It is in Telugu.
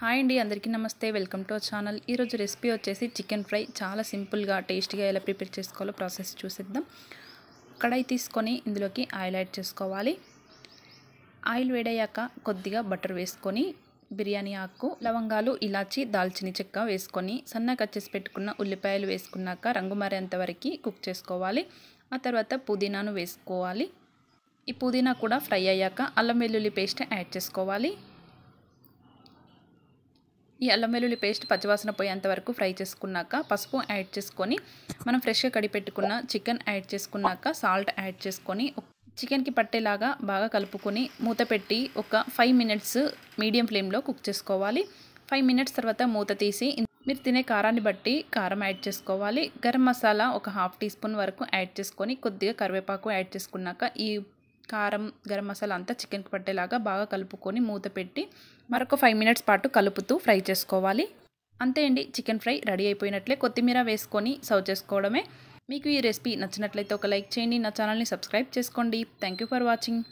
హాయ్ అండి అందరికీ నమస్తే వెల్కమ్ టు అవర్ ఛానల్ ఈరోజు రెసిపీ వచ్చేసి చికెన్ ఫ్రై చాలా సింపుల్గా టేస్టీగా ఎలా ప్రిపేర్ చేసుకోవాలో ప్రాసెస్ చూసిద్దాం కడాయి తీసుకొని ఇందులోకి ఆయిల్ యాడ్ చేసుకోవాలి ఆయిల్ వేడయ్యాక కొద్దిగా బటర్ వేసుకొని బిర్యానీ ఆకు లవంగాలు ఇలాచి దాల్చిన చెక్క వేసుకొని సన్నగా కట్ చేసి పెట్టుకున్న ఉల్లిపాయలు వేసుకున్నాక రంగు మారేంత వరకు కుక్ చేసుకోవాలి ఆ తర్వాత పుదీనాను వేసుకోవాలి ఈ పుదీనా కూడా ఫ్రై అయ్యాక అల్లం వెల్లుల్లి పేస్ట్ యాడ్ చేసుకోవాలి ఈ అల్లం వెల్లుల్లి పేస్ట్ పచ్చివాసన పోయేంత వరకు ఫ్రై చేసుకున్నాక పసుపు యాడ్ చేసుకొని మనం ఫ్రెష్గా కడిపెట్టుకున్న చికెన్ యాడ్ చేసుకున్నాక సాల్ట్ యాడ్ చేసుకొని చికెన్కి పట్టేలాగా బాగా కలుపుకొని మూత పెట్టి ఒక ఫైవ్ మినిట్స్ మీడియం ఫ్లేమ్లో కుక్ చేసుకోవాలి ఫైవ్ మినిట్స్ తర్వాత మూత తీసి మీరు తినే కారాన్ని బట్టి కారం యాడ్ చేసుకోవాలి గరం మసాలా ఒక హాఫ్ టీ స్పూన్ వరకు యాడ్ చేసుకొని కొద్దిగా కరివేపాకు యాడ్ చేసుకున్నాక ఈ కారం గరం మసాలా అంతా చికెన్కి పట్టేలాగా బాగా కలుపుకొని మూత పెట్టి మరొక ఫైవ్ మినిట్స్ పాటు కలుపుతూ ఫ్రై చేసుకోవాలి అంతే అండి చికెన్ ఫ్రై రెడీ అయిపోయినట్లే కొత్తిమీర వేసుకొని సర్వ్ చేసుకోవడమే మీకు ఈ రెసిపీ నచ్చినట్లయితే ఒక లైక్ చేయండి నా ఛానల్ని సబ్స్క్రైబ్ చేసుకోండి థ్యాంక్ ఫర్ వాచింగ్